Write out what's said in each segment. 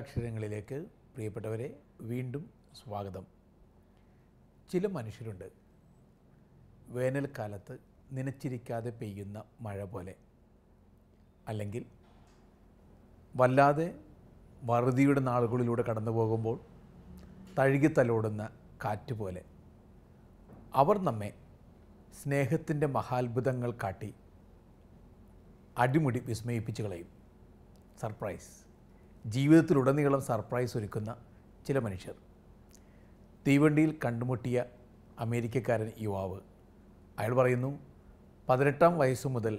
അക്ഷരാക്ഷരങ്ങളിലേക്ക് പ്രിയപ്പെട്ടവരെ വീണ്ടും സ്വാഗതം ചില മനുഷ്യരുണ്ട് വേനൽക്കാലത്ത് നനച്ചിരിക്കാതെ പെയ്യുന്ന മഴ പോലെ അല്ലെങ്കിൽ വല്ലാതെ വറുതിയുടെ നാളുകളിലൂടെ കടന്നു പോകുമ്പോൾ തഴുകിത്തലോടുന്ന കാറ്റ് പോലെ അവർ നമ്മെ സ്നേഹത്തിൻ്റെ മഹാത്ഭുതങ്ങൾ കാട്ടി അടിമുടി വിസ്മയിപ്പിച്ചു കളയും സർപ്രൈസ് ജീവിതത്തിലുടനീളം സർപ്രൈസ് ഒരുക്കുന്ന ചില മനുഷ്യർ തീവണ്ടിയിൽ കണ്ടുമുട്ടിയ അമേരിക്കക്കാരൻ യുവാവ് അയാൾ പറയുന്നു പതിനെട്ടാം വയസ്സു മുതൽ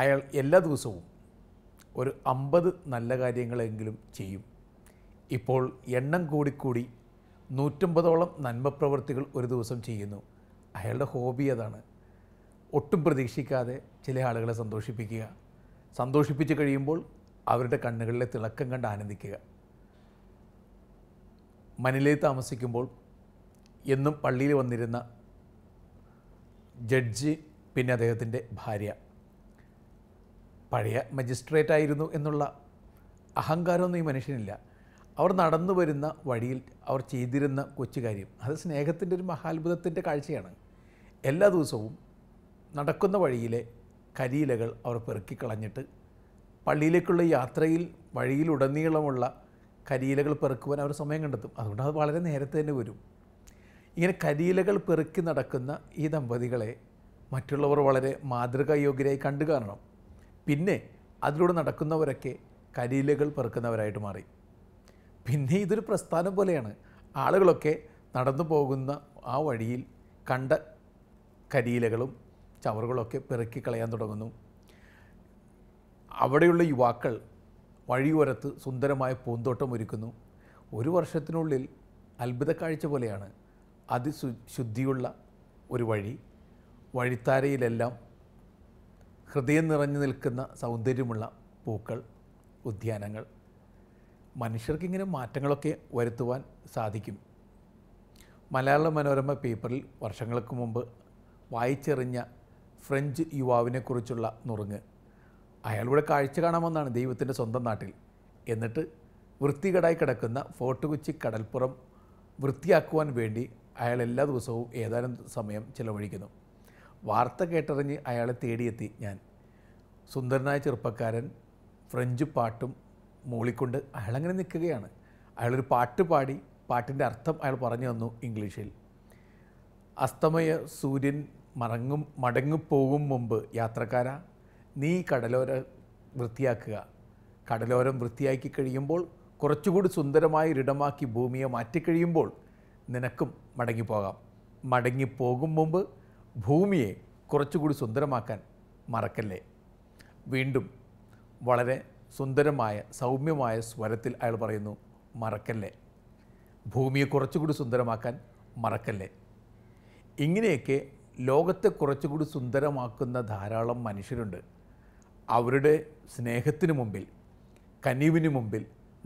അയാൾ എല്ലാ ദിവസവും ഒരു അമ്പത് നല്ല കാര്യങ്ങളെങ്കിലും ചെയ്യും ഇപ്പോൾ എണ്ണം കൂടിക്കൂടി നൂറ്റമ്പതോളം നന്മപ്രവൃത്തികൾ ഒരു ദിവസം ചെയ്യുന്നു അയാളുടെ ഹോബി അതാണ് ഒട്ടും പ്രതീക്ഷിക്കാതെ ചില ആളുകളെ സന്തോഷിപ്പിക്കുക സന്തോഷിപ്പിച്ച് കഴിയുമ്പോൾ അവരുടെ കണ്ണുകളിലെ തിളക്കം കണ്ട് ആനന്ദിക്കുക മനിലയിൽ താമസിക്കുമ്പോൾ എന്നും പള്ളിയിൽ വന്നിരുന്ന ജഡ്ജി പിന്നെ അദ്ദേഹത്തിൻ്റെ ഭാര്യ പഴയ മജിസ്ട്രേറ്റ് ആയിരുന്നു എന്നുള്ള അഹങ്കാരമൊന്നും ഈ മനുഷ്യനില്ല അവർ നടന്നു വരുന്ന വഴിയിൽ അവർ ചെയ്തിരുന്ന കൊച്ചു കാര്യം അത് സ്നേഹത്തിൻ്റെ ഒരു മഹാത്ഭുതത്തിൻ്റെ കാഴ്ചയാണ് എല്ലാ ദിവസവും നടക്കുന്ന വഴിയിലെ കരിയിലകൾ അവർ പെറുക്കിക്കളഞ്ഞിട്ട് പള്ളിയിലേക്കുള്ള യാത്രയിൽ വഴിയിലുടനീളമുള്ള കരിയിലകൾ പെറുക്കുവാൻ അവർ സമയം കണ്ടെത്തും അതുകൊണ്ട് അത് വളരെ നേരത്തെ തന്നെ വരും ഇങ്ങനെ കരിയിലകൾ പെറുക്കി നടക്കുന്ന ഈ ദമ്പതികളെ മറ്റുള്ളവർ വളരെ മാതൃകായോഗ്യരായി കണ്ടു കാരണം പിന്നെ അതിലൂടെ നടക്കുന്നവരൊക്കെ കരിയിലകൾ പെറുക്കുന്നവരായിട്ട് മാറി പിന്നെ ഇതൊരു പ്രസ്ഥാനം പോലെയാണ് ആളുകളൊക്കെ നടന്നു പോകുന്ന ആ വഴിയിൽ കണ്ട കരിയിലകളും ചവറുകളൊക്കെ പെറുക്കി കളയാൻ തുടങ്ങുന്നു അവിടെയുള്ള യുവാക്കൾ വഴിയോരത്ത് സുന്ദരമായ പൂന്തോട്ടം ഒരുക്കുന്നു ഒരു വർഷത്തിനുള്ളിൽ അത്ഭുത കാഴ്ച പോലെയാണ് അതിശു ശുദ്ധിയുള്ള ഒരു വഴി വഴിത്താരയിലെല്ലാം ഹൃദയം നിറഞ്ഞു നിൽക്കുന്ന സൗന്ദര്യമുള്ള പൂക്കൾ ഉദ്യാനങ്ങൾ മനുഷ്യർക്ക് മാറ്റങ്ങളൊക്കെ വരുത്തുവാൻ സാധിക്കും മലയാള മനോരമ പേപ്പറിൽ വർഷങ്ങൾക്ക് മുമ്പ് വായിച്ചെറിഞ്ഞ ഫ്രഞ്ച് യുവാവിനെക്കുറിച്ചുള്ള നുറുങ്ങ് അയാളിവിടെ കാഴ്ച കാണാമെന്നാണ് ദൈവത്തിൻ്റെ സ്വന്തം നാട്ടിൽ എന്നിട്ട് വൃത്തികേടായി കിടക്കുന്ന ഫോർട്ടുകുച്ചി കടൽപ്പുറം വൃത്തിയാക്കുവാൻ വേണ്ടി അയാൾ എല്ലാ ദിവസവും ഏതാനും സമയം ചിലവഴിക്കുന്നു വാർത്ത കേട്ടറിഞ്ഞ് അയാളെ തേടിയെത്തി ഞാൻ സുന്ദരനായ ചെറുപ്പക്കാരൻ ഫ്രഞ്ച് പാട്ടും മൂളിക്കൊണ്ട് അയാളങ്ങനെ നിൽക്കുകയാണ് അയാളൊരു പാട്ട് പാടി പാട്ടിൻ്റെ അർത്ഥം അയാൾ പറഞ്ഞു തന്നു ഇംഗ്ലീഷിൽ അസ്തമയ സൂര്യൻ മറങ്ങും മടങ്ങിപ്പോകും മുമ്പ് യാത്രക്കാര നീ കടലോര വൃത്തിയാക്കുക കടലോരം വൃത്തിയാക്കി കഴിയുമ്പോൾ കുറച്ചുകൂടി സുന്ദരമായി ഇടമാക്കി ഭൂമിയെ മാറ്റിക്കഴിയുമ്പോൾ നിനക്കും മടങ്ങിപ്പോകാം മടങ്ങിപ്പോകും മുമ്പ് ഭൂമിയെ കുറച്ചുകൂടി സുന്ദരമാക്കാൻ മറക്കല്ലേ വീണ്ടും വളരെ സുന്ദരമായ സൗമ്യമായ സ്വരത്തിൽ അയാൾ പറയുന്നു മറക്കല്ലേ ഭൂമിയെ കുറച്ചുകൂടി സുന്ദരമാക്കാൻ മറക്കല്ലേ ഇങ്ങനെയൊക്കെ ലോകത്തെ കുറച്ചുകൂടി സുന്ദരമാക്കുന്ന ധാരാളം മനുഷ്യരുണ്ട് അവരുടെ സ്നേഹത്തിന് മുമ്പിൽ കനിവിന് മുമ്പിൽ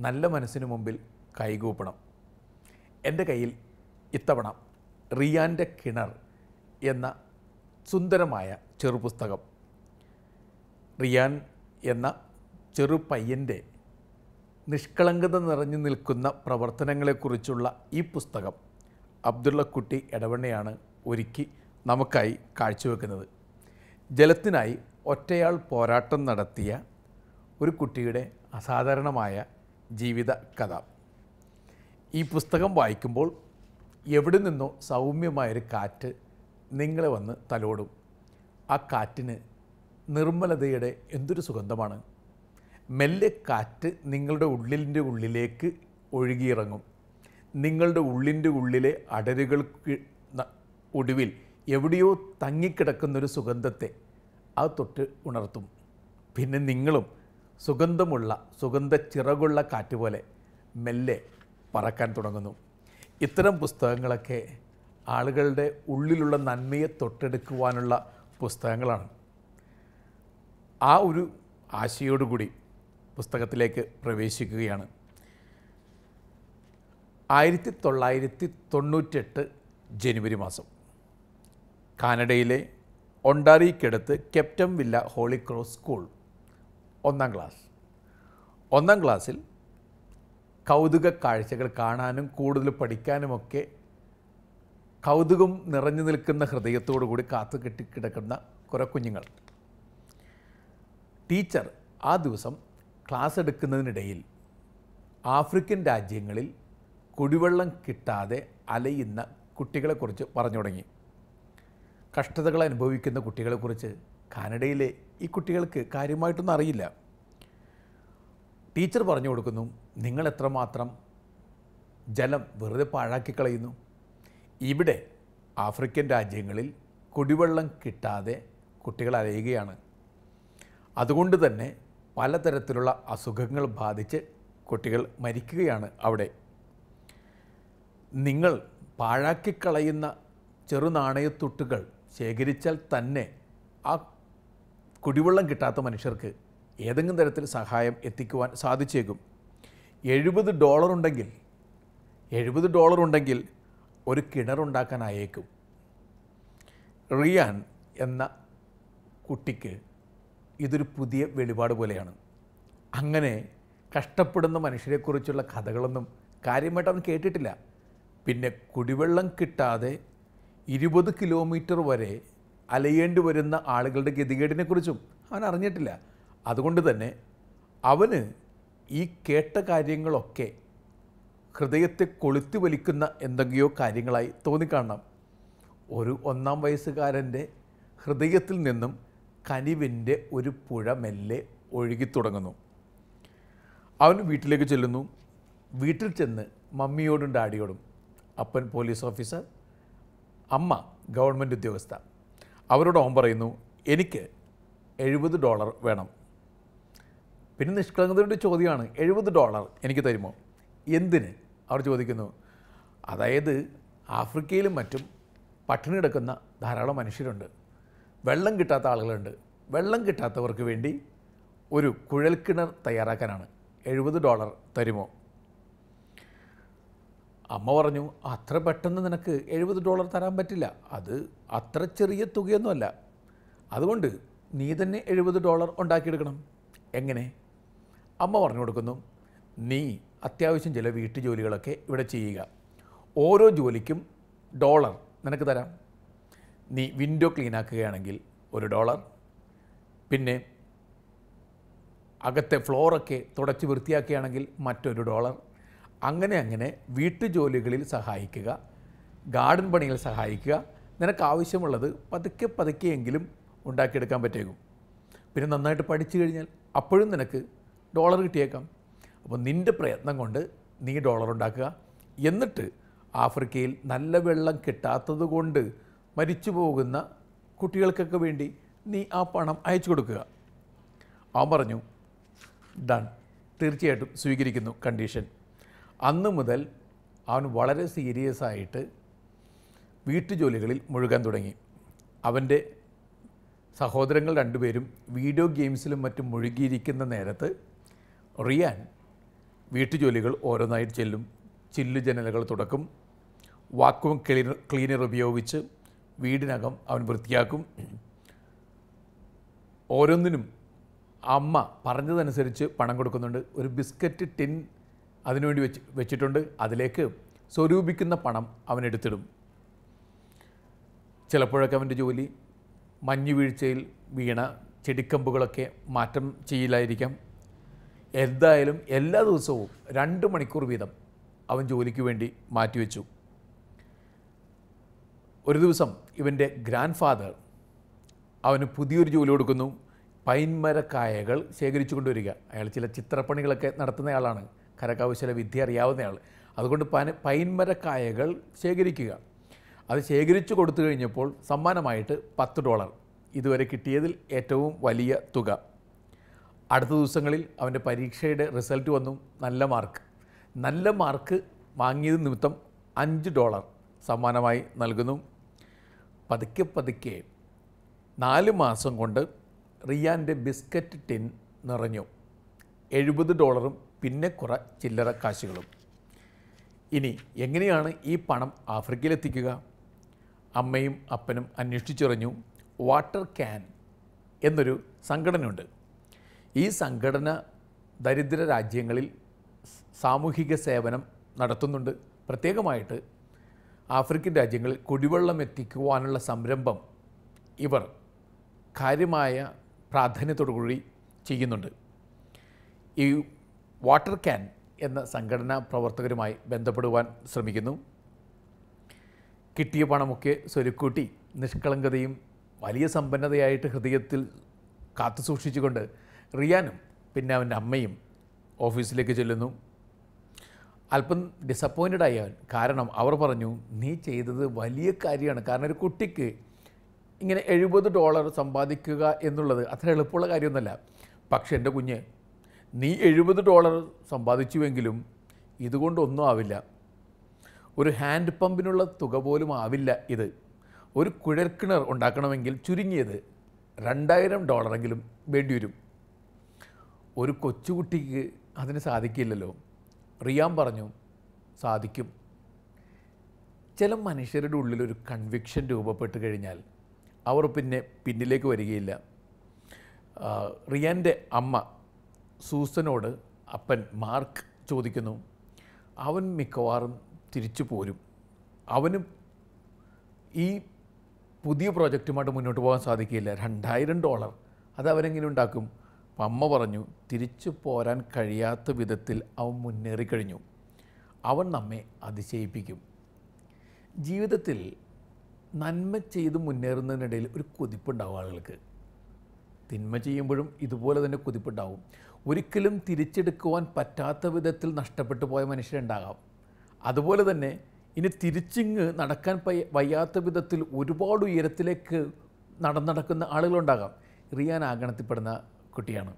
നല്ല മനസ്സിന് മുമ്പിൽ കൈകൂപ്പണം എൻ്റെ കയ്യിൽ ഇത്തവണ റിയാൻ്റെ കിണർ എന്ന സുന്ദരമായ ചെറുപുസ്തകം റിയാൻ എന്ന ചെറുപയ്യൻ്റെ നിഷ്കളങ്കത നിറഞ്ഞു നിൽക്കുന്ന പ്രവർത്തനങ്ങളെക്കുറിച്ചുള്ള ഈ പുസ്തകം അബ്ദുള്ളക്കുട്ടി എടവണ്ണയാണ് ഒരുക്കി നമുക്കായി കാഴ്ചവെക്കുന്നത് ജലത്തിനായി ഒറ്റയാൾ പോരാട്ടം നടത്തിയ ഒരു കുട്ടിയുടെ അസാധാരണമായ ജീവിത കഥ ഈ പുസ്തകം വായിക്കുമ്പോൾ എവിടെ നിന്നോ സൗമ്യമായൊരു കാറ്റ് നിങ്ങളെ വന്ന് തലോടും ആ കാറ്റിന് നിർമ്മലതയുടെ എന്തൊരു സുഗന്ധമാണ് മെല്ലെ കാറ്റ് നിങ്ങളുടെ ഉള്ളിൻ്റെ ഉള്ളിലേക്ക് ഒഴുകിയിറങ്ങും നിങ്ങളുടെ ഉള്ളിൻ്റെ ഉള്ളിലെ അടരുകൾക്ക് ഒടുവിൽ എവിടെയോ തങ്ങിക്കിടക്കുന്നൊരു സുഗന്ധത്തെ അത് തൊട്ട് ഉണർത്തും പിന്നെ നിങ്ങളും സുഗന്ധമുള്ള സുഗന്ധ ചിറകുള്ള കാറ്റ് പോലെ മെല്ലെ പറക്കാൻ തുടങ്ങുന്നു ഇത്തരം പുസ്തകങ്ങളൊക്കെ ആളുകളുടെ ഉള്ളിലുള്ള നന്മയെ തൊട്ടെടുക്കുവാനുള്ള പുസ്തകങ്ങളാണ് ആ ഒരു ആശയോടുകൂടി പുസ്തകത്തിലേക്ക് പ്രവേശിക്കുകയാണ് ആയിരത്തി തൊള്ളായിരത്തി തൊണ്ണൂറ്റെട്ട് ജനുവരി മാസം കാനഡയിലെ ഒണ്ടാരിക്കടുത്ത് കെപ്റ്റം വില്ല ഹോളിക്രോസ് സ്കൂൾ ഒന്നാം ക്ലാസ് ഒന്നാം ക്ലാസ്സിൽ കൗതുക കാഴ്ചകൾ കാണാനും കൂടുതൽ പഠിക്കാനുമൊക്കെ കൗതുകം നിറഞ്ഞു നിൽക്കുന്ന ഹൃദയത്തോടു കൂടി കാത്തു കെട്ടി കിടക്കുന്ന കുറേ കുഞ്ഞുങ്ങൾ ടീച്ചർ ആ ദിവസം ക്ലാസ് എടുക്കുന്നതിനിടയിൽ ആഫ്രിക്കൻ രാജ്യങ്ങളിൽ കുടിവെള്ളം കിട്ടാതെ അലയുന്ന കുട്ടികളെക്കുറിച്ച് പറഞ്ഞു തുടങ്ങി കഷ്ടതകൾ അനുഭവിക്കുന്ന കുട്ടികളെക്കുറിച്ച് കാനഡയിലെ ഈ കുട്ടികൾക്ക് കാര്യമായിട്ടൊന്നും അറിയില്ല ടീച്ചർ പറഞ്ഞു കൊടുക്കുന്നു നിങ്ങൾ എത്രമാത്രം ജലം വെറുതെ പാഴാക്കി കളയുന്നു ഇവിടെ ആഫ്രിക്കൻ രാജ്യങ്ങളിൽ കുടിവെള്ളം കിട്ടാതെ കുട്ടികൾ അലയുകയാണ് അതുകൊണ്ട് തന്നെ പലതരത്തിലുള്ള അസുഖങ്ങൾ ബാധിച്ച് കുട്ടികൾ മരിക്കുകയാണ് അവിടെ നിങ്ങൾ പാഴാക്കിക്കളയുന്ന ചെറുനാണയത്തുട്ടുകൾ ശേഖരിച്ചാൽ തന്നെ ആ കുടിവെള്ളം കിട്ടാത്ത മനുഷ്യർക്ക് ഏതെങ്കിലും തരത്തിൽ സഹായം എത്തിക്കുവാൻ സാധിച്ചേക്കും എഴുപത് ഡോളർ ഉണ്ടെങ്കിൽ എഴുപത് ഡോളർ ഉണ്ടെങ്കിൽ ഒരു കിണറുണ്ടാക്കാൻ അയേക്കും റിയാൻ എന്ന കുട്ടിക്ക് ഇതൊരു പുതിയ വെളിപാട് പോലെയാണ് അങ്ങനെ കഷ്ടപ്പെടുന്ന മനുഷ്യരെക്കുറിച്ചുള്ള കഥകളൊന്നും അവൻ കേട്ടിട്ടില്ല പിന്നെ കുടിവെള്ളം കിട്ടാതെ ഇരുപത് കിലോമീറ്റർ വരെ അലയേണ്ടി വരുന്ന ആളുകളുടെ ഗതികേടിനെക്കുറിച്ചും അവൻ അറിഞ്ഞിട്ടില്ല അതുകൊണ്ട് തന്നെ അവന് ഈ കേട്ട കാര്യങ്ങളൊക്കെ ഹൃദയത്തെ കൊളുത്തി വലിക്കുന്ന എന്തെങ്കിലോ കാര്യങ്ങളായി തോന്നിക്കാണാം ഒരു ഒന്നാം വയസ്സുകാരൻ്റെ ഹൃദയത്തിൽ നിന്നും കനിവിൻ്റെ ഒരു പുഴ മെല്ലെ ഒഴുകി തുടങ്ങുന്നു അവൻ വീട്ടിലേക്ക് ചെല്ലുന്നു വീട്ടിൽ ചെന്ന് മമ്മിയോടും ഡാഡിയോടും അപ്പൻ പോലീസ് ഓഫീസർ അമ്മ ഗവൺമെൻറ് ഉദ്യോഗസ്ഥ അവരോട് ഓം പറയുന്നു എനിക്ക് എഴുപത് ഡോളർ വേണം പിന്നെ നിഷ്കളങ്കതയുടെ ചോദ്യമാണ് എഴുപത് ഡോളർ എനിക്ക് തരുമോ എന്തിന് അവർ ചോദിക്കുന്നു അതായത് ആഫ്രിക്കയിലും മറ്റും പട്ടിണി കിടക്കുന്ന ധാരാളം മനുഷ്യരുണ്ട് വെള്ളം കിട്ടാത്ത ആളുകളുണ്ട് വെള്ളം കിട്ടാത്തവർക്ക് വേണ്ടി ഒരു കുഴൽക്കിണർ തയ്യാറാക്കാനാണ് എഴുപത് ഡോളർ തരുമോ അമ്മ പറഞ്ഞു അത്ര പെട്ടെന്ന് നിനക്ക് എഴുപത് ഡോളർ തരാൻ പറ്റില്ല അത് അത്ര ചെറിയ തുകയൊന്നുമല്ല അതുകൊണ്ട് നീ തന്നെ എഴുപത് ഡോളർ ഉണ്ടാക്കിയെടുക്കണം എങ്ങനെ അമ്മ പറഞ്ഞു കൊടുക്കുന്നു നീ അത്യാവശ്യം ചില വീട്ടു ജോലികളൊക്കെ ഇവിടെ ചെയ്യുക ഓരോ ജോലിക്കും ഡോളർ നിനക്ക് തരാം നീ വിൻഡോ ക്ലീൻ ആക്കുകയാണെങ്കിൽ ഒരു ഡോളർ പിന്നെ അകത്തെ ഫ്ലോറൊക്കെ തുടച്ച് വൃത്തിയാക്കുകയാണെങ്കിൽ മറ്റൊരു ഡോളർ അങ്ങനെ അങ്ങനെ വീട്ടുജോലികളിൽ സഹായിക്കുക ഗാർഡൻ പണികൾ സഹായിക്കുക നിനക്ക് ആവശ്യമുള്ളത് പതുക്കെ പതുക്കെയെങ്കിലും ഉണ്ടാക്കിയെടുക്കാൻ പറ്റേക്കും പിന്നെ നന്നായിട്ട് പഠിച്ചു കഴിഞ്ഞാൽ അപ്പോഴും നിനക്ക് ഡോളർ കിട്ടിയേക്കാം അപ്പോൾ നിൻ്റെ പ്രയത്നം കൊണ്ട് നീ ഡോളർ ഉണ്ടാക്കുക എന്നിട്ട് ആഫ്രിക്കയിൽ നല്ല വെള്ളം കിട്ടാത്തത് കൊണ്ട് മരിച്ചു പോകുന്ന കുട്ടികൾക്കൊക്കെ വേണ്ടി നീ ആ പണം അയച്ചു കൊടുക്കുക അവൻ പറഞ്ഞു ഡൺ തീർച്ചയായിട്ടും സ്വീകരിക്കുന്നു കണ്ടീഷൻ അന്ന് മുതൽ അവൻ വളരെ സീരിയസ് ആയിട്ട് വീട്ടുജോലികളിൽ മുഴുകാൻ തുടങ്ങി അവൻ്റെ സഹോദരങ്ങൾ രണ്ടുപേരും വീഡിയോ ഗെയിംസിലും മറ്റും മുഴുകിയിരിക്കുന്ന നേരത്ത് റിയാൻ വീട്ടുജോലികൾ ഓരോന്നായി ചെല്ലും ചില്ലു ജനലുകൾ തുടക്കും വാക്വം ക്ലീനർ ക്ലീനർ ഉപയോഗിച്ച് വീടിനകം അവൻ വൃത്തിയാക്കും ഓരോന്നിനും അമ്മ പറഞ്ഞതനുസരിച്ച് പണം കൊടുക്കുന്നുണ്ട് ഒരു ബിസ്ക്കറ്റ് ടിൻ അതിനുവേണ്ടി വെച്ച് വെച്ചിട്ടുണ്ട് അതിലേക്ക് സ്വരൂപിക്കുന്ന പണം അവൻ എടുത്തിടും ചിലപ്പോഴൊക്കെ അവൻ്റെ ജോലി മഞ്ഞു വീഴ്ചയിൽ വീണ ചെടിക്കമ്പുകളൊക്കെ മാറ്റം ചെയ്യില്ലായിരിക്കാം എന്തായാലും എല്ലാ ദിവസവും രണ്ട് മണിക്കൂർ വീതം അവൻ ജോലിക്ക് വേണ്ടി മാറ്റിവെച്ചു ഒരു ദിവസം ഇവൻ്റെ ഗ്രാൻഡ് ഫാദർ അവന് പുതിയൊരു ജോലി കൊടുക്കുന്നു പൈൻമരക്കായകൾ ശേഖരിച്ചു കൊണ്ടുവരിക അയാൾ ചില ചിത്രപ്പണികളൊക്കെ നടത്തുന്നയാളാണ് കരകൗശല വിദ്യ അറിയാവുന്നയാൾ അതുകൊണ്ട് പന പൈൻമരക്കായകൾ ശേഖരിക്കുക അത് ശേഖരിച്ചു കൊടുത്തു കഴിഞ്ഞപ്പോൾ സമ്മാനമായിട്ട് പത്ത് ഡോളർ ഇതുവരെ കിട്ടിയതിൽ ഏറ്റവും വലിയ തുക അടുത്ത ദിവസങ്ങളിൽ അവൻ്റെ പരീക്ഷയുടെ റിസൾട്ട് വന്നു നല്ല മാർക്ക് നല്ല മാർക്ക് വാങ്ങിയത് നിമിത്തം അഞ്ച് ഡോളർ സമ്മാനമായി നൽകുന്നു പതുക്കെ പതുക്കെ നാല് മാസം കൊണ്ട് റിയാൻ്റെ ബിസ്ക്കറ്റ് ടിൻ നിറഞ്ഞു എഴുപത് ഡോളറും പിന്നെ കുറെ ചില്ലറ കാശുകളും ഇനി എങ്ങനെയാണ് ഈ പണം ആഫ്രിക്കയിലെത്തിക്കുക അമ്മയും അപ്പനും അന്വേഷിച്ചറിഞ്ഞു വാട്ടർ ക്യാൻ എന്നൊരു സംഘടനയുണ്ട് ഈ സംഘടന ദരിദ്ര രാജ്യങ്ങളിൽ സാമൂഹിക സേവനം നടത്തുന്നുണ്ട് പ്രത്യേകമായിട്ട് ആഫ്രിക്കൻ രാജ്യങ്ങളിൽ കുടിവെള്ളം എത്തിക്കുവാനുള്ള സംരംഭം ഇവർ കാര്യമായ പ്രാധാന്യത്തോടുകൂടി കൂടി ചെയ്യുന്നുണ്ട് ഈ വാട്ടർ ക്യാൻ എന്ന സംഘടനാ പ്രവർത്തകരുമായി ബന്ധപ്പെടുവാൻ ശ്രമിക്കുന്നു കിട്ടിയ പണമൊക്കെ സ്വരുക്കൂട്ടി നിഷ്കളങ്കതയും വലിയ സമ്പന്നതയായിട്ട് ഹൃദയത്തിൽ കാത്തു സൂക്ഷിച്ചുകൊണ്ട് റിയാനും പിന്നെ അവൻ്റെ അമ്മയും ഓഫീസിലേക്ക് ചെല്ലുന്നു അല്പം ഡിസപ്പോയിൻറ്റഡ് ആയവൻ കാരണം അവർ പറഞ്ഞു നീ ചെയ്തത് വലിയ കാര്യമാണ് കാരണം ഒരു കുട്ടിക്ക് ഇങ്ങനെ എഴുപത് ഡോളർ സമ്പാദിക്കുക എന്നുള്ളത് അത്ര എളുപ്പമുള്ള കാര്യമൊന്നുമല്ല പക്ഷേ എൻ്റെ കുഞ്ഞ് നീ എഴുപത് ഡോളർ സമ്പാദിച്ചുവെങ്കിലും ഇതുകൊണ്ടൊന്നും ആവില്ല ഒരു ഹാൻഡ് പമ്പിനുള്ള തുക പോലും ആവില്ല ഇത് ഒരു കുഴൽക്കിണർ ഉണ്ടാക്കണമെങ്കിൽ ചുരുങ്ങിയത് രണ്ടായിരം ഡോളറെങ്കിലും വേണ്ടി വരും ഒരു കൊച്ചുകുട്ടിക്ക് അതിന് സാധിക്കില്ലല്ലോ റിയാൻ പറഞ്ഞു സാധിക്കും ചില മനുഷ്യരുടെ ഉള്ളിൽ ഒരു കൺവിക്ഷൻ രൂപപ്പെട്ട് കഴിഞ്ഞാൽ അവർ പിന്നെ പിന്നിലേക്ക് വരികയില്ല റിയാൻ്റെ അമ്മ സൂസനോട് അപ്പൻ മാർക്ക് ചോദിക്കുന്നു അവൻ മിക്കവാറും തിരിച്ചു പോരും അവനും ഈ പുതിയ പ്രോജക്റ്റുമായിട്ട് മുന്നോട്ട് പോകാൻ സാധിക്കില്ല രണ്ടായിരം ഡോളർ അത് അവരെങ്ങനെ ഉണ്ടാക്കും അപ്പം അമ്മ പറഞ്ഞു തിരിച്ചു പോരാൻ കഴിയാത്ത വിധത്തിൽ അവൻ മുന്നേറിക്കഴിഞ്ഞു അവൻ നമ്മെ അതിശയിപ്പിക്കും ജീവിതത്തിൽ നന്മ ചെയ്ത് മുന്നേറുന്നതിനിടയിൽ ഒരു കൊതിപ്പുണ്ടാവും ആളുകൾക്ക് തിന്മ ചെയ്യുമ്പോഴും ഇതുപോലെ തന്നെ കുതിപ്പുണ്ടാവും ഒരിക്കലും തിരിച്ചെടുക്കുവാൻ പറ്റാത്ത വിധത്തിൽ നഷ്ടപ്പെട്ടു പോയ മനുഷ്യരുണ്ടാകാം അതുപോലെ തന്നെ ഇനി തിരിച്ചിങ്ങ് നടക്കാൻ വയ്യാത്ത വിധത്തിൽ ഒരുപാട് ഉയരത്തിലേക്ക് നടന്നടക്കുന്ന ആളുകളുണ്ടാകാം റിയാൻ ആഗണത്തിൽപ്പെടുന്ന കുട്ടിയാണ്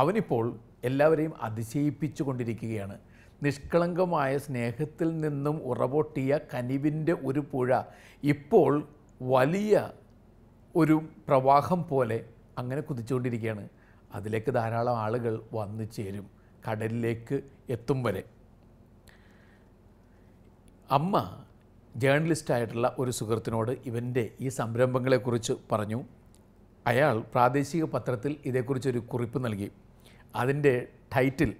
അവനിപ്പോൾ എല്ലാവരെയും അതിശയിപ്പിച്ചു കൊണ്ടിരിക്കുകയാണ് നിഷ്കളങ്കമായ സ്നേഹത്തിൽ നിന്നും ഉറപൊട്ടിയ കനിവിൻ്റെ ഒരു പുഴ ഇപ്പോൾ വലിയ ഒരു പ്രവാഹം പോലെ അങ്ങനെ കുതിച്ചുകൊണ്ടിരിക്കുകയാണ് അതിലേക്ക് ധാരാളം ആളുകൾ വന്നു ചേരും കടലിലേക്ക് എത്തും വരെ അമ്മ ജേണലിസ്റ്റായിട്ടുള്ള ഒരു സുഹൃത്തിനോട് ഇവൻ്റെ ഈ സംരംഭങ്ങളെക്കുറിച്ച് പറഞ്ഞു അയാൾ പ്രാദേശിക പത്രത്തിൽ ഇതേക്കുറിച്ചൊരു കുറിപ്പ് നൽകി അതിൻ്റെ ടൈറ്റിൽ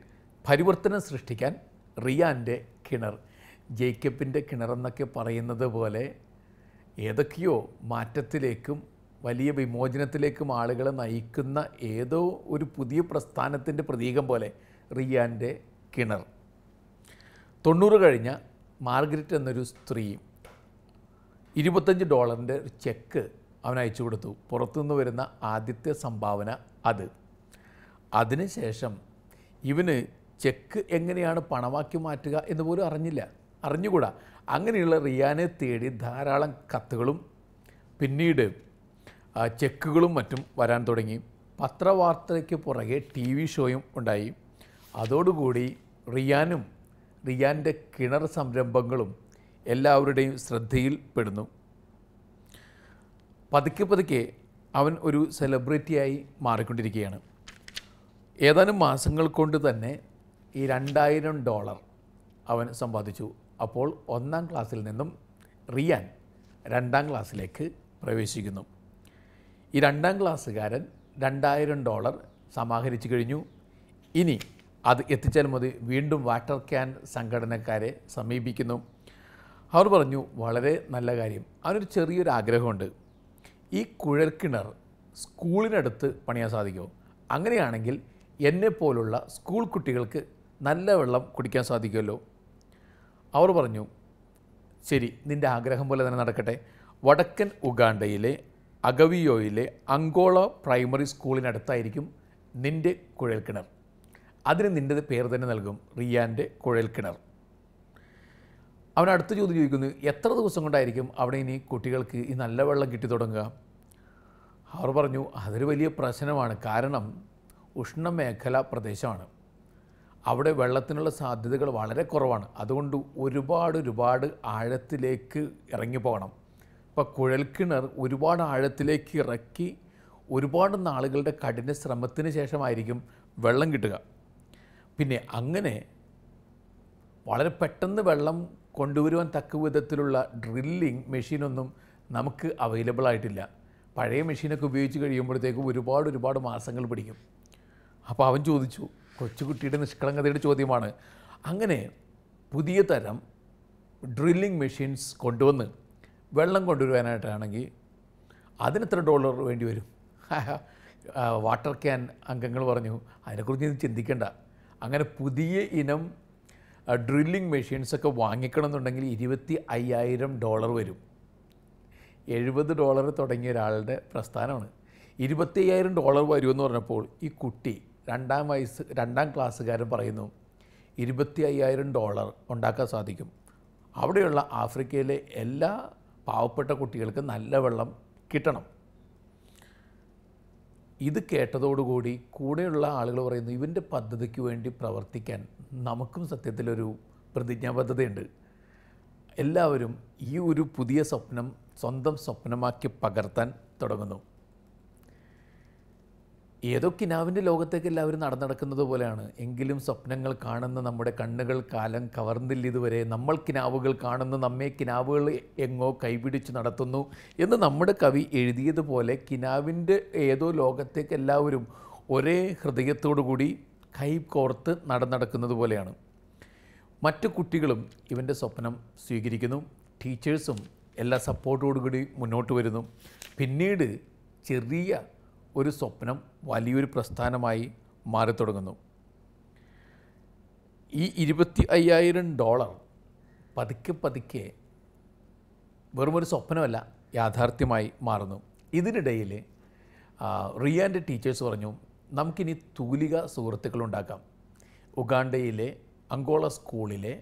പരിവർത്തനം സൃഷ്ടിക്കാൻ റിയാൻ്റെ കിണർ ജേക്കബിൻ്റെ കിണറെന്നൊക്കെ പറയുന്നത് പോലെ ഏതൊക്കെയോ മാറ്റത്തിലേക്കും വലിയ വിമോചനത്തിലേക്കും ആളുകളെ നയിക്കുന്ന ഏതോ ഒരു പുതിയ പ്രസ്ഥാനത്തിൻ്റെ പ്രതീകം പോലെ റിയാൻ്റെ കിണർ തൊണ്ണൂറ് കഴിഞ്ഞ മാർഗരറ്റ് എന്നൊരു സ്ത്രീയും ഇരുപത്തഞ്ച് ഡോളറിൻ്റെ ഒരു ചെക്ക് അവൻ അയച്ചു കൊടുത്തു പുറത്തുനിന്ന് വരുന്ന ആദ്യത്തെ സംഭാവന അത് അതിനുശേഷം ഇവന് ചെക്ക് എങ്ങനെയാണ് പണമാക്കി മാറ്റുക എന്ന് പോലും അറിഞ്ഞില്ല അറിഞ്ഞുകൂടാ അങ്ങനെയുള്ള റിയാനെ തേടി ധാരാളം കത്തുകളും പിന്നീട് ചെക്കുകളും മറ്റും വരാൻ തുടങ്ങി പത്രവാർത്തയ്ക്ക് പുറകെ ടി വി ഷോയും ഉണ്ടായി അതോടുകൂടി റിയാനും റിയാൻ്റെ കിണർ സംരംഭങ്ങളും എല്ലാവരുടെയും ശ്രദ്ധയിൽ പെടുന്നു പതുക്കെ പതുക്കെ അവൻ ഒരു സെലിബ്രിറ്റിയായി മാറിക്കൊണ്ടിരിക്കുകയാണ് ഏതാനും മാസങ്ങൾ കൊണ്ട് തന്നെ ഈ രണ്ടായിരം ഡോളർ അവൻ സമ്പാദിച്ചു അപ്പോൾ ഒന്നാം ക്ലാസ്സിൽ നിന്നും റിയാൻ രണ്ടാം ക്ലാസ്സിലേക്ക് പ്രവേശിക്കുന്നു ഈ രണ്ടാം ക്ലാസ്സുകാരൻ രണ്ടായിരം ഡോളർ സമാഹരിച്ചു കഴിഞ്ഞു ഇനി അത് എത്തിച്ചാൽ മതി വീണ്ടും വാട്ടർ ക്യാൻ സംഘടനക്കാരെ സമീപിക്കുന്നു അവർ പറഞ്ഞു വളരെ നല്ല കാര്യം അവനൊരു ചെറിയൊരു ആഗ്രഹമുണ്ട് ഈ കുഴൽക്കിണർ സ്കൂളിനടുത്ത് പണിയാൻ സാധിക്കുമോ അങ്ങനെയാണെങ്കിൽ പോലുള്ള സ്കൂൾ കുട്ടികൾക്ക് നല്ല വെള്ളം കുടിക്കാൻ സാധിക്കുമല്ലോ അവർ പറഞ്ഞു ശരി നിൻ്റെ ആഗ്രഹം പോലെ തന്നെ നടക്കട്ടെ വടക്കൻ ഉഗാണ്ടയിലെ അഗവിയോയിലെ അങ്കോള പ്രൈമറി സ്കൂളിനടുത്തായിരിക്കും നിൻ്റെ കുഴൽക്കിണർ അതിന് നിൻ്റെ പേര് തന്നെ നൽകും റിയാൻ്റെ കുഴൽക്കിണർ അവൻ അടുത്ത ചോദ്യം ചോദിക്കുന്നു എത്ര ദിവസം കൊണ്ടായിരിക്കും അവിടെ ഇനി കുട്ടികൾക്ക് ഈ നല്ല വെള്ളം കിട്ടി തുടങ്ങുക അവർ പറഞ്ഞു അതൊരു വലിയ പ്രശ്നമാണ് കാരണം ഉഷ്ണമേഖലാ പ്രദേശമാണ് അവിടെ വെള്ളത്തിനുള്ള സാധ്യതകൾ വളരെ കുറവാണ് അതുകൊണ്ട് ഒരുപാട് ഒരുപാട് ആഴത്തിലേക്ക് ഇറങ്ങി പോകണം ഇപ്പോൾ കുഴൽക്കിണർ ഒരുപാട് ആഴത്തിലേക്ക് ഇറക്കി ഒരുപാട് നാളുകളുടെ കഠിന ശ്രമത്തിന് ശേഷമായിരിക്കും വെള്ളം കിട്ടുക പിന്നെ അങ്ങനെ വളരെ പെട്ടെന്ന് വെള്ളം കൊണ്ടുവരുവാൻ തക്ക വിധത്തിലുള്ള ഡ്രില്ലിംഗ് മെഷീനൊന്നും നമുക്ക് അവൈലബിൾ ആയിട്ടില്ല പഴയ മെഷീനൊക്കെ ഉപയോഗിച്ച് കഴിയുമ്പോഴത്തേക്കും ഒരുപാട് ഒരുപാട് മാസങ്ങൾ പിടിക്കും അപ്പോൾ അവൻ ചോദിച്ചു കൊച്ചുകുട്ടിയുടെ നിഷ്കളങ്കതയുടെ ചോദ്യമാണ് അങ്ങനെ പുതിയ തരം ഡ്രില്ലിംഗ് മെഷീൻസ് കൊണ്ടുവന്ന് വെള്ളം കൊണ്ടുവരുവാനായിട്ടാണെങ്കിൽ അതിനെത്ര ഡോളർ വേണ്ടി വരും വാട്ടർ ക്യാൻ അംഗങ്ങൾ പറഞ്ഞു അതിനെക്കുറിച്ച് ഇത് ചിന്തിക്കേണ്ട അങ്ങനെ പുതിയ ഇനം ഡ്രില്ലിങ് മെഷീൻസൊക്കെ വാങ്ങിക്കണം എന്നുണ്ടെങ്കിൽ ഇരുപത്തി അയ്യായിരം ഡോളർ വരും എഴുപത് ഡോളർ തുടങ്ങിയ ഒരാളുടെ പ്രസ്ഥാനമാണ് ഇരുപത്തി അയ്യായിരം ഡോളർ വരുമെന്ന് പറഞ്ഞപ്പോൾ ഈ കുട്ടി രണ്ടാം വയസ്സ് രണ്ടാം ക്ലാസ്സുകാരൻ പറയുന്നു ഇരുപത്തി അയ്യായിരം ഡോളർ ഉണ്ടാക്കാൻ സാധിക്കും അവിടെയുള്ള ആഫ്രിക്കയിലെ എല്ലാ പാവപ്പെട്ട കുട്ടികൾക്ക് നല്ല വെള്ളം കിട്ടണം ഇത് കേട്ടതോടുകൂടി കൂടെയുള്ള ആളുകൾ പറയുന്നു ഇവൻ്റെ പദ്ധതിക്ക് വേണ്ടി പ്രവർത്തിക്കാൻ നമുക്കും സത്യത്തിലൊരു പ്രതിജ്ഞാബദ്ധതയുണ്ട് എല്ലാവരും ഈ ഒരു പുതിയ സ്വപ്നം സ്വന്തം സ്വപ്നമാക്കി പകർത്താൻ തുടങ്ങുന്നു ഏതോ കിനാവിൻ്റെ ലോകത്തേക്ക് എല്ലാവരും നടന്നടക്കുന്നത് പോലെയാണ് എങ്കിലും സ്വപ്നങ്ങൾ കാണുന്ന നമ്മുടെ കണ്ണുകൾ കാലം കവർന്നില്ല ഇതുവരെ നമ്മൾ കിനാവുകൾ കാണുന്ന നമ്മെ കിനാവുകൾ എങ്ങോ കൈപിടിച്ച് നടത്തുന്നു എന്ന് നമ്മുടെ കവി എഴുതിയതുപോലെ കിനാവിൻ്റെ ഏതോ ലോകത്തേക്ക് എല്ലാവരും ഒരേ ഹൃദയത്തോടു കൂടി കൈ കോർത്ത് നടന്നടക്കുന്നത് പോലെയാണ് മറ്റു കുട്ടികളും ഇവൻ്റെ സ്വപ്നം സ്വീകരിക്കുന്നു ടീച്ചേഴ്സും എല്ലാ സപ്പോർട്ടോടുകൂടി മുന്നോട്ട് വരുന്നു പിന്നീട് ചെറിയ ഒരു സ്വപ്നം വലിയൊരു പ്രസ്ഥാനമായി മാറിത്തുടങ്ങുന്നു ഈ ഇരുപത്തി അയ്യായിരം ഡോളർ പതുക്കെ പതുക്കെ വെറുമൊരു സ്വപ്നമല്ല യാഥാർത്ഥ്യമായി മാറുന്നു ഇതിനിടയിൽ റിയാൻ്റെ ടീച്ചേഴ്സ് പറഞ്ഞു നമുക്കിനി തൂലിക സുഹൃത്തുക്കളുണ്ടാക്കാം ഉഗാണ്ടയിലെ അങ്കോള സ്കൂളിലെ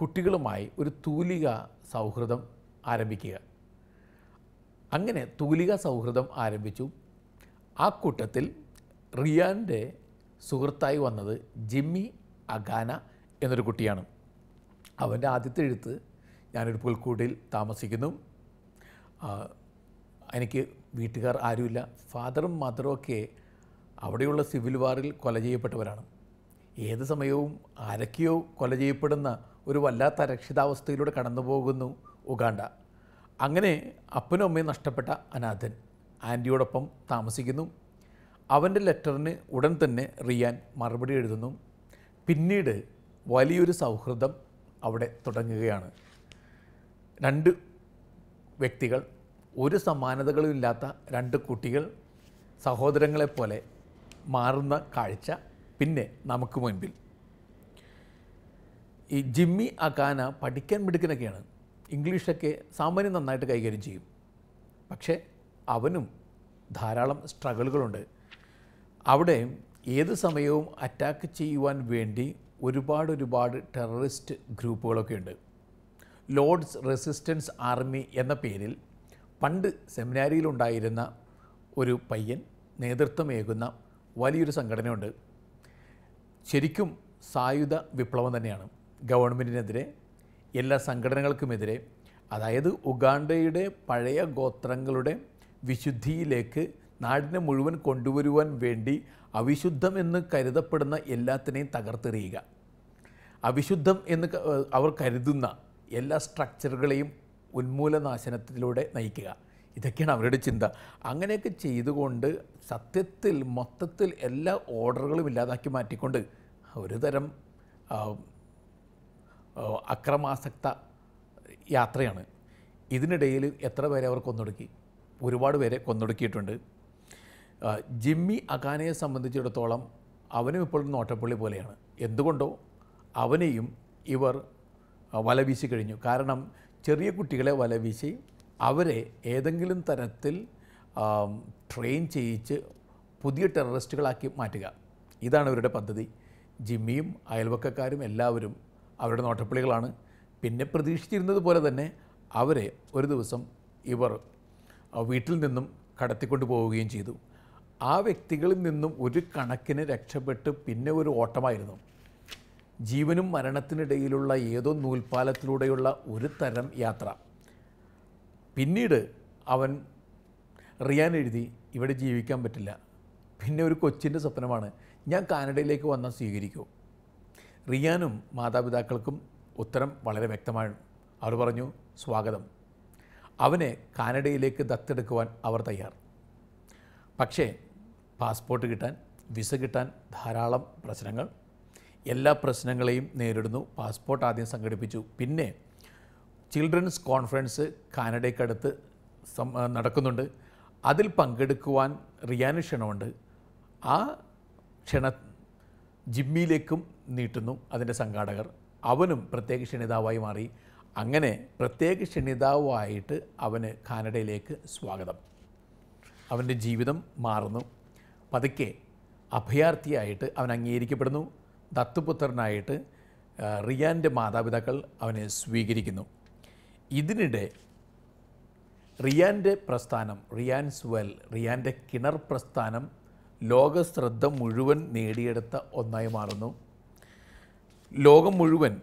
കുട്ടികളുമായി ഒരു തൂലിക സൗഹൃദം ആരംഭിക്കുക അങ്ങനെ തൂലിക സൗഹൃദം ആരംഭിച്ചു ആ കൂട്ടത്തിൽ റിയാൻ്റെ സുഹൃത്തായി വന്നത് ജിമ്മി അഗാന എന്നൊരു കുട്ടിയാണ് അവൻ്റെ ആദ്യത്തെ എഴുത്ത് ഞാനൊരു പുൽക്കൂടിൽ താമസിക്കുന്നു എനിക്ക് വീട്ടുകാർ ആരുമില്ല ഫാദറും മദറും ഒക്കെ അവിടെയുള്ള സിവിൽ വാറിൽ കൊല ചെയ്യപ്പെട്ടവരാണ് ഏത് സമയവും ആരൊക്കെയോ കൊല ചെയ്യപ്പെടുന്ന ഒരു വല്ലാത്ത അരക്ഷിതാവസ്ഥയിലൂടെ കടന്നു പോകുന്നു ഉഗാണ്ട അങ്ങനെ അപ്പനും അമ്മയും നഷ്ടപ്പെട്ട അനാഥൻ ആൻറ്റിയോടൊപ്പം താമസിക്കുന്നു അവൻ്റെ ലെറ്ററിന് ഉടൻ തന്നെ റിയാൻ മറുപടി എഴുതുന്നു പിന്നീട് വലിയൊരു സൗഹൃദം അവിടെ തുടങ്ങുകയാണ് രണ്ട് വ്യക്തികൾ ഒരു സമാനതകളും ഇല്ലാത്ത രണ്ട് കുട്ടികൾ സഹോദരങ്ങളെപ്പോലെ മാറുന്ന കാഴ്ച പിന്നെ നമുക്ക് മുൻപിൽ ഈ ജിമ്മി അകാന പഠിക്കാൻ മിടുക്കനൊക്കെയാണ് ഇംഗ്ലീഷൊക്കെ സാമാന്യം നന്നായിട്ട് കൈകാര്യം ചെയ്യും പക്ഷേ അവനും ധാരാളം സ്ട്രഗിളുകളുണ്ട് അവിടെ ഏത് സമയവും അറ്റാക്ക് ചെയ്യുവാൻ വേണ്ടി ഒരുപാട് ഒരുപാട് ടെററിസ്റ്റ് ഗ്രൂപ്പുകളൊക്കെ ഉണ്ട് ലോഡ്സ് റെസിസ്റ്റൻസ് ആർമി എന്ന പേരിൽ പണ്ട് സെമിനാരിയിലുണ്ടായിരുന്ന ഒരു പയ്യൻ നേതൃത്വമേകുന്ന വലിയൊരു സംഘടനയുണ്ട് ശരിക്കും സായുധ വിപ്ലവം തന്നെയാണ് ഗവൺമെൻറ്റിനെതിരെ എല്ലാ സംഘടനകൾക്കുമെതിരെ അതായത് ഉഗാണ്ടയുടെ പഴയ ഗോത്രങ്ങളുടെ വിശുദ്ധിയിലേക്ക് നാടിനെ മുഴുവൻ കൊണ്ടുവരുവാൻ വേണ്ടി അവിശുദ്ധം എന്ന് കരുതപ്പെടുന്ന എല്ലാത്തിനെയും തകർത്തെറിയുക അവിശുദ്ധം എന്ന് അവർ കരുതുന്ന എല്ലാ സ്ട്രക്ചറുകളെയും ഉന്മൂലനാശനത്തിലൂടെ നയിക്കുക ഇതൊക്കെയാണ് അവരുടെ ചിന്ത അങ്ങനെയൊക്കെ ചെയ്തുകൊണ്ട് സത്യത്തിൽ മൊത്തത്തിൽ എല്ലാ ഓർഡറുകളും ഇല്ലാതാക്കി മാറ്റിക്കൊണ്ട് ഒരു തരം അക്രമാസക്ത യാത്രയാണ് ഇതിനിടയിൽ എത്ര പേരെ അവർ കൊന്നൊടുക്കി ഒരുപാട് പേരെ കൊന്നൊടുക്കിയിട്ടുണ്ട് ജിമ്മി അകാനയെ സംബന്ധിച്ചിടത്തോളം അവനും ഇപ്പോൾ നോട്ടപ്പള്ളി പോലെയാണ് എന്തുകൊണ്ടോ അവനെയും ഇവർ വലവീശി കഴിഞ്ഞു കാരണം ചെറിയ കുട്ടികളെ വലവീശി അവരെ ഏതെങ്കിലും തരത്തിൽ ട്രെയിൻ ചെയ്യിച്ച് പുതിയ ടെററിസ്റ്റുകളാക്കി മാറ്റുക ഇതാണ് ഇവരുടെ പദ്ധതി ജിമ്മിയും അയൽവക്കക്കാരും എല്ലാവരും അവരുടെ നോട്ടപ്പള്ളികളാണ് പിന്നെ പ്രതീക്ഷിച്ചിരുന്നത് പോലെ തന്നെ അവരെ ഒരു ദിവസം ഇവർ വീട്ടിൽ നിന്നും കടത്തിക്കൊണ്ടു പോവുകയും ചെയ്തു ആ വ്യക്തികളിൽ നിന്നും ഒരു കണക്കിന് രക്ഷപ്പെട്ട് പിന്നെ ഒരു ഓട്ടമായിരുന്നു ജീവനും മരണത്തിനിടയിലുള്ള ഏതോ നൂൽപ്പാലത്തിലൂടെയുള്ള ഒരു തരം യാത്ര പിന്നീട് അവൻ റിയാൻ എഴുതി ഇവിടെ ജീവിക്കാൻ പറ്റില്ല പിന്നെ ഒരു കൊച്ചിൻ്റെ സ്വപ്നമാണ് ഞാൻ കാനഡയിലേക്ക് വന്നാൽ സ്വീകരിക്കൂ റിയാനും മാതാപിതാക്കൾക്കും ഉത്തരം വളരെ വ്യക്തമാണ് അവർ പറഞ്ഞു സ്വാഗതം അവനെ കാനഡയിലേക്ക് ദത്തെടുക്കുവാൻ അവർ തയ്യാർ പക്ഷേ പാസ്പോർട്ട് കിട്ടാൻ വിസ കിട്ടാൻ ധാരാളം പ്രശ്നങ്ങൾ എല്ലാ പ്രശ്നങ്ങളെയും നേരിടുന്നു പാസ്പോർട്ട് ആദ്യം സംഘടിപ്പിച്ചു പിന്നെ ചിൽഡ്രൻസ് കോൺഫറൻസ് കാനഡയ്ക്കടുത്ത് നടക്കുന്നുണ്ട് അതിൽ പങ്കെടുക്കുവാൻ റിയാന് ക്ഷണമുണ്ട് ആ ക്ഷണ ജിമ്മിയിലേക്കും നീട്ടുന്നു അതിൻ്റെ സംഘാടകർ അവനും പ്രത്യേക ക്ഷണിതാവായി മാറി അങ്ങനെ പ്രത്യേക ക്ഷണിതാവുമായിട്ട് അവന് കാനഡയിലേക്ക് സ്വാഗതം അവൻ്റെ ജീവിതം മാറുന്നു പതുക്കെ അഭയാർത്ഥിയായിട്ട് അവൻ അംഗീകരിക്കപ്പെടുന്നു ദത്തുപുത്രനായിട്ട് റിയാൻ്റെ മാതാപിതാക്കൾ അവനെ സ്വീകരിക്കുന്നു ഇതിനിടെ റിയാൻ്റെ പ്രസ്ഥാനം റിയാൻസ് വെൽ റിയാൻ്റെ കിണർ പ്രസ്ഥാനം ലോക ശ്രദ്ധ മുഴുവൻ നേടിയെടുത്ത ഒന്നായി മാറുന്നു ലോകം മുഴുവൻ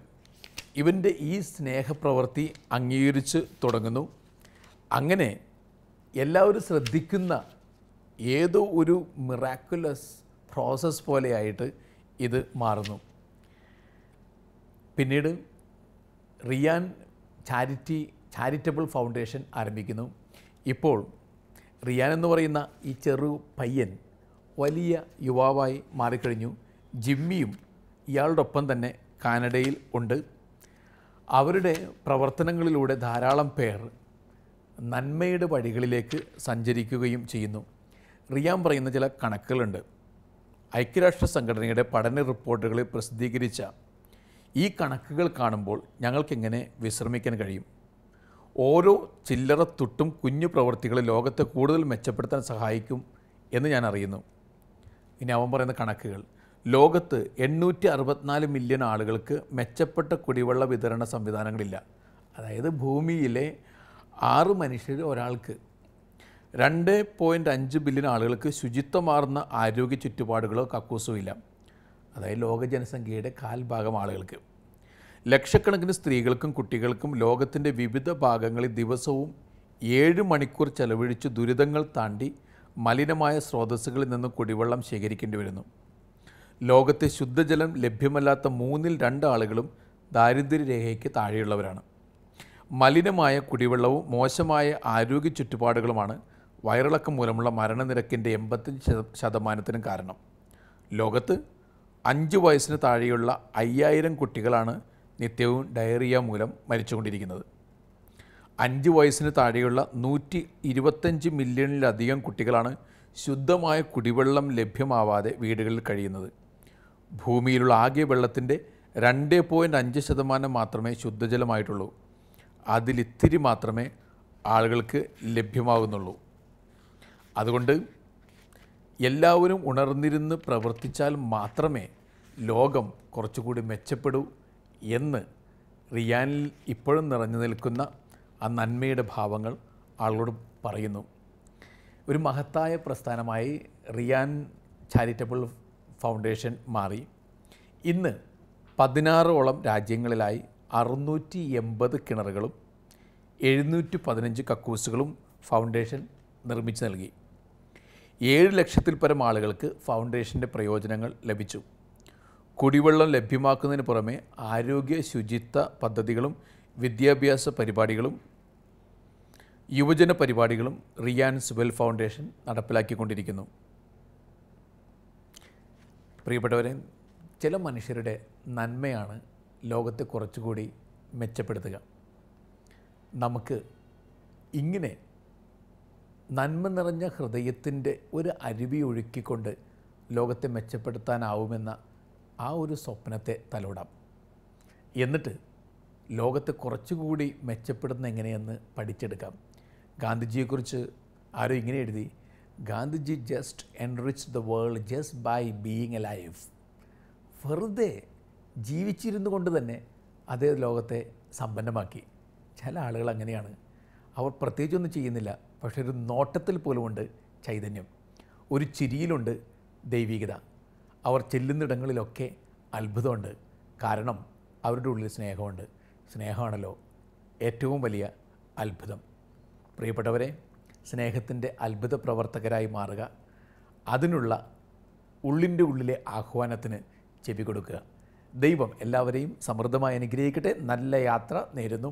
ഇവൻ്റെ ഈ സ്നേഹപ്രവൃത്തി അംഗീകരിച്ച് തുടങ്ങുന്നു അങ്ങനെ എല്ലാവരും ശ്രദ്ധിക്കുന്ന ഏതോ ഒരു മിറാക്കുലസ് പ്രോസസ്സ് പോലെയായിട്ട് ഇത് മാറുന്നു പിന്നീട് റിയാൻ ചാരിറ്റി ചാരിറ്റബിൾ ഫൗണ്ടേഷൻ ആരംഭിക്കുന്നു ഇപ്പോൾ റിയാൻ എന്ന് പറയുന്ന ഈ ചെറു പയ്യൻ വലിയ യുവാവായി മാറിക്കഴിഞ്ഞു ജിമ്മിയും ഇയാളുടെ ഒപ്പം തന്നെ കാനഡയിൽ ഉണ്ട് അവരുടെ പ്രവർത്തനങ്ങളിലൂടെ ധാരാളം പേർ നന്മയുടെ വഴികളിലേക്ക് സഞ്ചരിക്കുകയും ചെയ്യുന്നു റിയാം പറയുന്ന ചില കണക്കുകളുണ്ട് ഐക്യരാഷ്ട്ര സംഘടനയുടെ പഠന റിപ്പോർട്ടുകളിൽ പ്രസിദ്ധീകരിച്ച ഈ കണക്കുകൾ കാണുമ്പോൾ ഞങ്ങൾക്കെങ്ങനെ വിശ്രമിക്കാൻ കഴിയും ഓരോ ചില്ലറ തുട്ടും കുഞ്ഞു പ്രവൃത്തികളെ ലോകത്തെ കൂടുതൽ മെച്ചപ്പെടുത്താൻ സഹായിക്കും എന്ന് ഞാൻ അറിയുന്നു ഇനി അവൻ പറയുന്ന കണക്കുകൾ ലോകത്ത് എണ്ണൂറ്റി അറുപത്തിനാല് മില്യൺ ആളുകൾക്ക് മെച്ചപ്പെട്ട കുടിവെള്ള വിതരണ സംവിധാനങ്ങളില്ല അതായത് ഭൂമിയിലെ ആറ് മനുഷ്യർ ഒരാൾക്ക് രണ്ട് പോയിൻ്റ് അഞ്ച് ബില്യൺ ആളുകൾക്ക് ശുചിത്വമാർന്ന ആരോഗ്യ ചുറ്റുപാടുകളോ കക്കൂസോ ഇല്ല അതായത് ലോക ജനസംഖ്യയുടെ കാൽഭാഗം ആളുകൾക്ക് ലക്ഷക്കണക്കിന് സ്ത്രീകൾക്കും കുട്ടികൾക്കും ലോകത്തിൻ്റെ വിവിധ ഭാഗങ്ങളിൽ ദിവസവും ഏഴ് മണിക്കൂർ ചെലവഴിച്ച് ദുരിതങ്ങൾ താണ്ടി മലിനമായ സ്രോതസ്സുകളിൽ നിന്ന് കുടിവെള്ളം ശേഖരിക്കേണ്ടി വരുന്നു ലോകത്തെ ശുദ്ധജലം ലഭ്യമല്ലാത്ത മൂന്നിൽ രണ്ട് ആളുകളും ദാരിദ്ര്യരേഖയ്ക്ക് താഴെയുള്ളവരാണ് മലിനമായ കുടിവെള്ളവും മോശമായ ആരോഗ്യ ചുറ്റുപാടുകളുമാണ് വയറിളക്കം മൂലമുള്ള മരണനിരക്കിൻ്റെ എൺപത്തഞ്ച് ശതമാനത്തിനും കാരണം ലോകത്ത് അഞ്ച് വയസ്സിന് താഴെയുള്ള അയ്യായിരം കുട്ടികളാണ് നിത്യവും ഡയറിയ മൂലം മരിച്ചുകൊണ്ടിരിക്കുന്നത് അഞ്ച് വയസ്സിന് താഴെയുള്ള നൂറ്റി ഇരുപത്തഞ്ച് മില്യണിലധികം കുട്ടികളാണ് ശുദ്ധമായ കുടിവെള്ളം ലഭ്യമാവാതെ വീടുകളിൽ കഴിയുന്നത് ഭൂമിയിലുള്ള ആകെ വെള്ളത്തിൻ്റെ രണ്ട് പോയിൻറ്റ് അഞ്ച് ശതമാനം മാത്രമേ ശുദ്ധജലമായിട്ടുള്ളൂ അതിലിത്തിരി മാത്രമേ ആളുകൾക്ക് ലഭ്യമാകുന്നുള്ളൂ അതുകൊണ്ട് എല്ലാവരും ഉണർന്നിരുന്ന് പ്രവർത്തിച്ചാൽ മാത്രമേ ലോകം കുറച്ചുകൂടി മെച്ചപ്പെടൂ എന്ന് റിയാനിൽ ഇപ്പോഴും നിറഞ്ഞു നിൽക്കുന്ന ആ നന്മയുടെ ഭാവങ്ങൾ ആളോട് പറയുന്നു ഒരു മഹത്തായ പ്രസ്ഥാനമായി റിയാൻ ചാരിറ്റബിൾ ഫൗണ്ടേഷൻ മാറി ഇന്ന് പതിനാറോളം രാജ്യങ്ങളിലായി അറുന്നൂറ്റി എൺപത് കിണറുകളും എഴുന്നൂറ്റി പതിനഞ്ച് കക്കൂസുകളും ഫൗണ്ടേഷൻ നിർമ്മിച്ച് നൽകി ഏഴ് ലക്ഷത്തിൽ പരം ആളുകൾക്ക് ഫൗണ്ടേഷൻ്റെ പ്രയോജനങ്ങൾ ലഭിച്ചു കുടിവെള്ളം ലഭ്യമാക്കുന്നതിന് പുറമെ ആരോഗ്യ ശുചിത്വ പദ്ധതികളും വിദ്യാഭ്യാസ പരിപാടികളും യുവജന പരിപാടികളും റിയാൻസ് വെൽ ഫൗണ്ടേഷൻ നടപ്പിലാക്കിക്കൊണ്ടിരിക്കുന്നു പ്രിയപ്പെട്ടവരെ ചില മനുഷ്യരുടെ നന്മയാണ് ലോകത്തെ കുറച്ചുകൂടി മെച്ചപ്പെടുത്തുക നമുക്ക് ഇങ്ങനെ നന്മ നിറഞ്ഞ ഹൃദയത്തിൻ്റെ ഒരു അരുവി ഒഴുക്കിക്കൊണ്ട് ലോകത്തെ മെച്ചപ്പെടുത്താനാവുമെന്ന ആ ഒരു സ്വപ്നത്തെ തലോടാം എന്നിട്ട് ലോകത്തെ കുറച്ചുകൂടി മെച്ചപ്പെടുന്ന എങ്ങനെയെന്ന് പഠിച്ചെടുക്കാം ഗാന്ധിജിയെക്കുറിച്ച് ആരും ഇങ്ങനെ എഴുതി Gandhiji just enrich the world just by being a life വെറുതെ ജീവിച്ചിരുന്നു കൊണ്ട് തന്നെ അതേ ലോകത്തെ സമ്പന്നമാക്കി ചില ആളുകൾ അങ്ങനെയാണ് അവർ പ്രത്യേകിച്ചൊന്നും ചെയ്യുന്നില്ല പക്ഷേ ഒരു നോട്ടത്തിൽ പോലുമുണ്ട് ചൈതന്യം ഒരു ചിരിയിലുണ്ട് ദൈവികത അവർ ചെല്ലുന്നിടങ്ങളിലൊക്കെ അത്ഭുതമുണ്ട് കാരണം അവരുടെ ഉള്ളിൽ സ്നേഹമുണ്ട് സ്നേഹമാണല്ലോ ഏറ്റവും വലിയ അത്ഭുതം പ്രിയപ്പെട്ടവരെ സ്നേഹത്തിൻ്റെ അത്ഭുത പ്രവർത്തകരായി മാറുക അതിനുള്ള ഉള്ളിൻ്റെ ഉള്ളിലെ ആഹ്വാനത്തിന് ചെവി കൊടുക്കുക ദൈവം എല്ലാവരെയും സമൃദ്ധമായി അനുഗ്രഹിക്കട്ടെ നല്ല യാത്ര നേരുന്നു